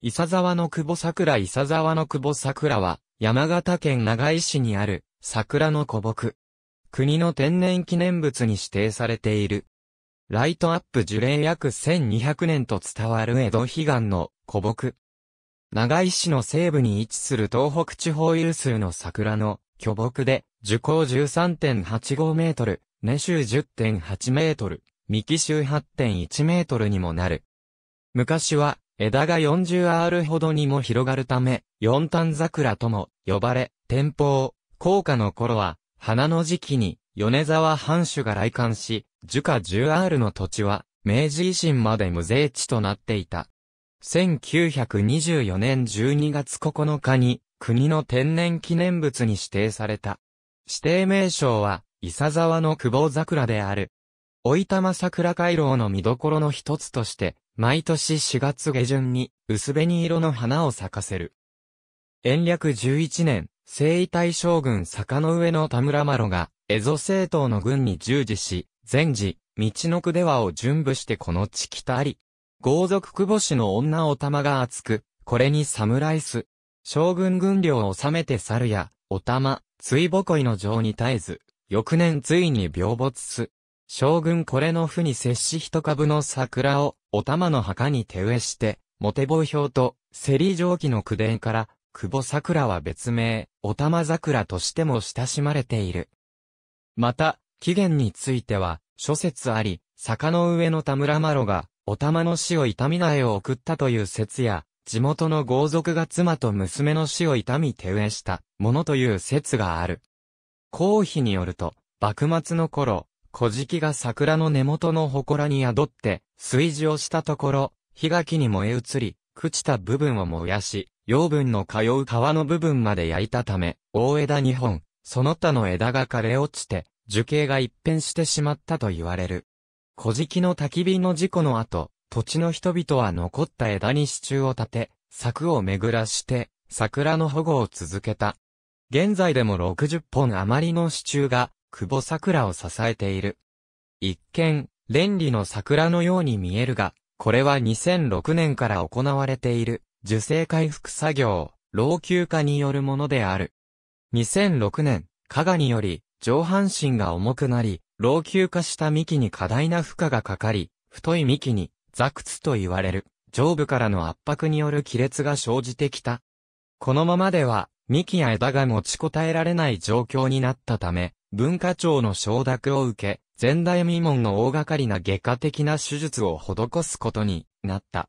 伊佐沢の久保桜伊佐沢の久保桜は、山形県長井市にある、桜の古木。国の天然記念物に指定されている。ライトアップ樹齢約1200年と伝わる江戸悲願の古木。長井市の西部に位置する東北地方有数の桜の巨木で、樹高13.85メートル、年収10.8メートル、幹周8.1メートルにもなる。昔は枝が 40R ほどにも広がるため、四端桜とも呼ばれ、天保、高架の頃は、花の時期に、米沢藩主が来館し、樹下 10R の土地は、明治維新まで無税地となっていた。1924年12月9日に、国の天然記念物に指定された。指定名称は、伊佐沢の久保桜である。おいたま桜回廊の見どころの一つとして、毎年4月下旬に薄紅色の花を咲かせる。延暦11年、征夷大将軍坂の上の田村麻呂が、蝦夷政党の軍に従事し、前時、道の区ではを準備してこの地北あり。豪族久保氏の女お玉が厚く、これに侍す。将軍軍領を治めて猿や、お玉、追母恋の情に絶えず、翌年ついに病没す。将軍これの負に接し一株の桜を、お玉の墓に手植えして、モテ棒表と、セリ蒸気の句伝から、久保桜は別名、お玉桜としても親しまれている。また、起源については、諸説あり、坂の上の田村麻呂が、お玉の死を痛み苗を送ったという説や、地元の豪族が妻と娘の死を痛み手植えしたものという説がある。公妃によると、幕末の頃、小敷が桜の根元の祠に宿って、炊事をしたところ、火垣に燃え移り、朽ちた部分を燃やし、養分の通う皮の部分まで焼いたため、大枝2本、その他の枝が枯れ落ちて、樹形が一変してしまったと言われる。小敷の焚き火の事故の後、土地の人々は残った枝に支柱を立て、柵を巡らして、桜の保護を続けた。現在でも60本余りの支柱が久保桜を支えている。一見、連理の桜のように見えるが、これは2006年から行われている、受精回復作業、老朽化によるものである。2006年、加賀により、上半身が重くなり、老朽化した幹に過大な負荷がかかり、太い幹に、座屈と言われる、上部からの圧迫による亀裂が生じてきた。このままでは、幹や枝が持ちこたえられない状況になったため、文化庁の承諾を受け、前代未聞の大掛かりな外科的な手術を施すことになった。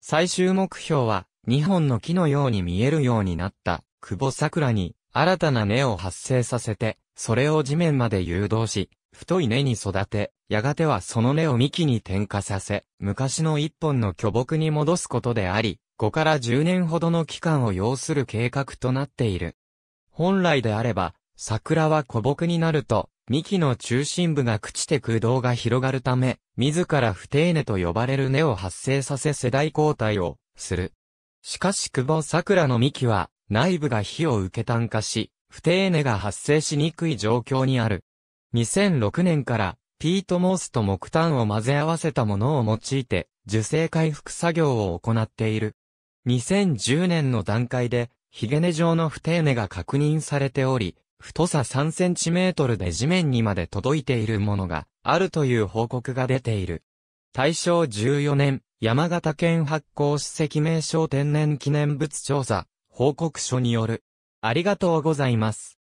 最終目標は、2本の木のように見えるようになった、久保桜に、新たな根を発生させて、それを地面まで誘導し、太い根に育て、やがてはその根を幹に転化させ、昔の一本の巨木に戻すことであり、5から10年ほどの期間を要する計画となっている。本来であれば、桜は古木になると、幹の中心部が朽ちて空洞が広がるため、自ら不定根と呼ばれる根を発生させ世代交代をする。しかし久保桜の幹は、内部が火を受け炭化し、不定根が発生しにくい状況にある。2006年から、ピートモースと木炭を混ぜ合わせたものを用いて、受精回復作業を行っている。2010年の段階で、ヒゲ根状の不定根が確認されており、太さ3センチメートルで地面にまで届いているものがあるという報告が出ている。大正14年、山形県発行史跡名称天然記念物調査、報告書による。ありがとうございます。